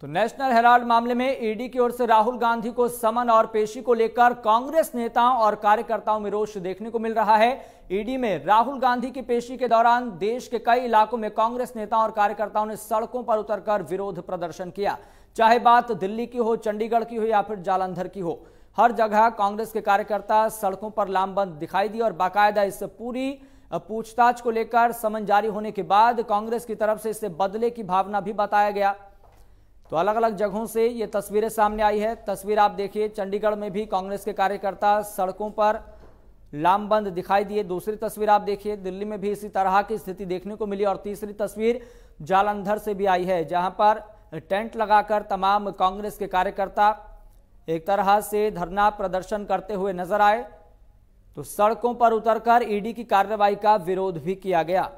तो national Herald मामले में ईडी की ओर से राहुल गांधी को समन और पेशी को लेकर कांग्रेस नेताओं और कार्यकर्ताओं में रोष देखने को मिल रहा है ईडी में राहुल गांधी की पेशी के दौरान देश के कई इलाकों में कांग्रेस नेताओं और कार्यकर्ताओं ने सड़कों पर उतरकर विरोध प्रदर्शन किया चाहे बात दिल्ली की हो चंडीगढ़ की हो या फिर जालंधर की हो हर जगह कांग्रेस के कार्यकर्ता सड़कों पर लामबंद दिखाई दी और बाकायदा इस पूरी पूछताछ को लेकर समन जारी होने के बाद कांग्रेस की तरफ से इससे बदले की भावना भी बताया गया तो अलग अलग जगहों से ये तस्वीरें सामने आई है तस्वीर आप देखिए चंडीगढ़ में भी कांग्रेस के कार्यकर्ता सड़कों पर लामबंद दिखाई दिए दूसरी तस्वीर आप देखिए दिल्ली में भी इसी तरह की स्थिति देखने को मिली और तीसरी तस्वीर जालंधर से भी आई है जहां पर टेंट लगाकर तमाम कांग्रेस के कार्यकर्ता एक तरह से धरना प्रदर्शन करते हुए नजर आए तो सड़कों पर उतरकर ईडी की कार्रवाई का विरोध भी किया गया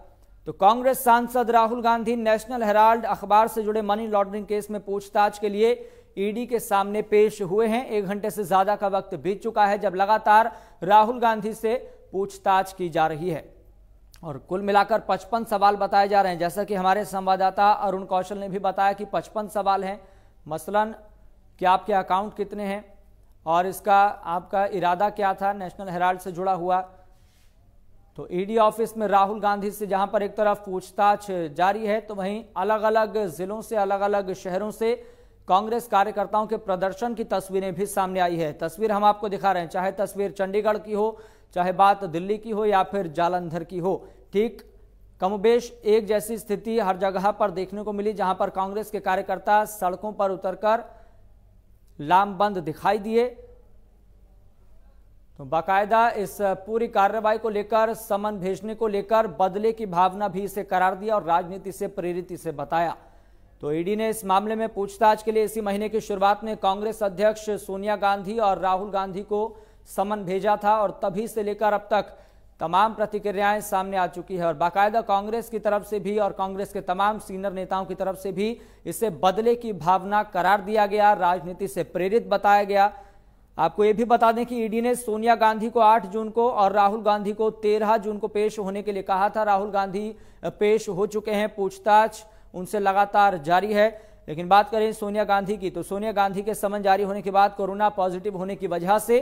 तो कांग्रेस सांसद राहुल गांधी नेशनल हेराल्ड अखबार से जुड़े मनी लॉन्ड्रिंग केस में पूछताछ के लिए ईडी के सामने पेश हुए हैं एक घंटे से ज्यादा का वक्त बीत चुका है जब लगातार राहुल गांधी से पूछताछ की जा रही है और कुल मिलाकर 55 सवाल बताए जा रहे हैं जैसा कि हमारे संवाददाता अरुण कौशल ने भी बताया कि 55 सवाल हैं मसलन कि आपके अकाउंट कितने हैं और इसका आपका इरादा क्या था नेशनल हेराल्ड से जुड़ा हुआ तो ईडी e ऑफिस में राहुल गांधी से जहां पर एक तरफ पूछताछ जारी है तो वहीं अलग अलग जिलों से अलग अलग शहरों से कांग्रेस कार्यकर्ताओं के प्रदर्शन की तस्वीरें भी सामने आई है तस्वीर हम आपको दिखा रहे हैं चाहे तस्वीर चंडीगढ़ की हो चाहे बात दिल्ली की हो या फिर जालंधर की हो ठीक कमोबेश एक जैसी स्थिति हर जगह पर देखने को मिली जहां पर कांग्रेस के कार्यकर्ता सड़कों पर उतरकर लामबंद दिखाई दिए तो बाकायदा इस पूरी कार्रवाई को लेकर समन भेजने को लेकर बदले की भावना भी इसे करार दिया और राजनीति से प्रेरित इसे बताया तो ईडी ने इस मामले में पूछताछ के लिए इसी महीने की शुरुआत में कांग्रेस अध्यक्ष सोनिया गांधी और राहुल गांधी को समन भेजा था और तभी से लेकर अब तक तमाम प्रतिक्रियाएं सामने आ चुकी है और बाकायदा कांग्रेस की तरफ से भी और कांग्रेस के तमाम सीनियर नेताओं की तरफ से भी इसे बदले की भावना करार दिया गया राजनीति से प्रेरित बताया गया आपको ये भी बता दें कि ईडी e ने सोनिया गांधी को 8 जून को और राहुल गांधी को 13 जून को पेश होने के लिए कहा था राहुल गांधी पेश हो चुके हैं पूछताछ उनसे लगातार जारी है लेकिन बात करें सोनिया गांधी की तो सोनिया गांधी के समन जारी होने के बाद कोरोना पॉजिटिव होने की वजह से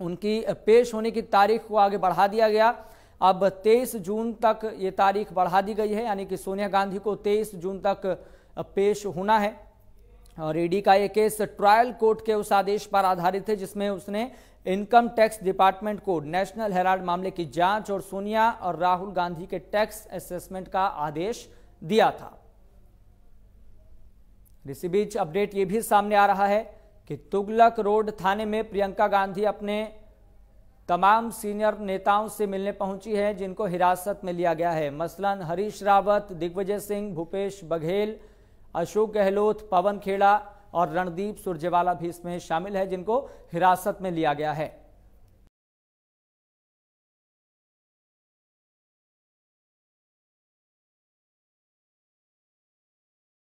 उनकी पेश होने की तारीख को आगे बढ़ा दिया गया अब 23 जून तक ये तारीख बढ़ा दी गई है यानी कि सोनिया गांधी को 23 जून तक पेश होना है और ईडी e का यह केस ट्रायल कोर्ट के उस आदेश पर आधारित है जिसमें उसने इनकम टैक्स डिपार्टमेंट को नेशनल हेराल्ड मामले की जांच और सोनिया और राहुल गांधी के टैक्स असेसमेंट का आदेश दिया था इसी बीच अपडेट यह भी सामने आ रहा है कि तुगलक रोड थाने में प्रियंका गांधी अपने तमाम सीनियर नेताओं से मिलने पहुंची है जिनको हिरासत में लिया गया है मसलन हरीश रावत दिग्विजय सिंह भूपेश बघेल अशोक गहलोत पवन खेड़ा और रणदीप सुरजेवाला भी इसमें शामिल है जिनको हिरासत में लिया गया है